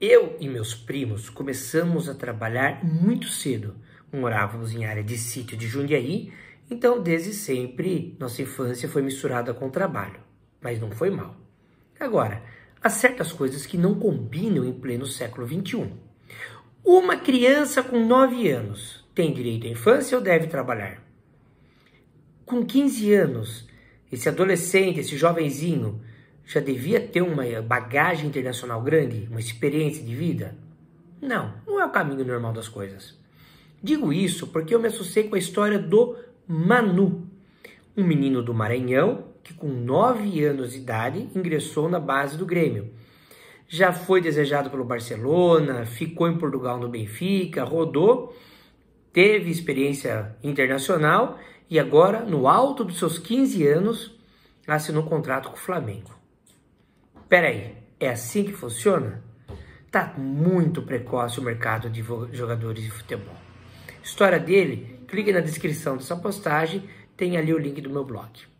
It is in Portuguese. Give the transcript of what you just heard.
Eu e meus primos começamos a trabalhar muito cedo. Morávamos em área de sítio de Jundiaí, então desde sempre nossa infância foi misturada com trabalho, mas não foi mal. Agora, há certas coisas que não combinam em pleno século XXI. Uma criança com 9 anos tem direito à infância ou deve trabalhar? Com 15 anos, esse adolescente, esse jovenzinho, já devia ter uma eh, bagagem internacional grande, uma experiência de vida? Não, não é o caminho normal das coisas. Digo isso porque eu me associei com a história do Manu, um menino do Maranhão que, com 9 anos de idade, ingressou na base do Grêmio. Já foi desejado pelo Barcelona, ficou em Portugal no Benfica, rodou, teve experiência internacional e agora, no alto dos seus 15 anos, assinou um contrato com o Flamengo. Peraí, é assim que funciona? Tá muito precoce o mercado de jogadores de futebol. História dele, clique na descrição dessa postagem, tem ali o link do meu blog.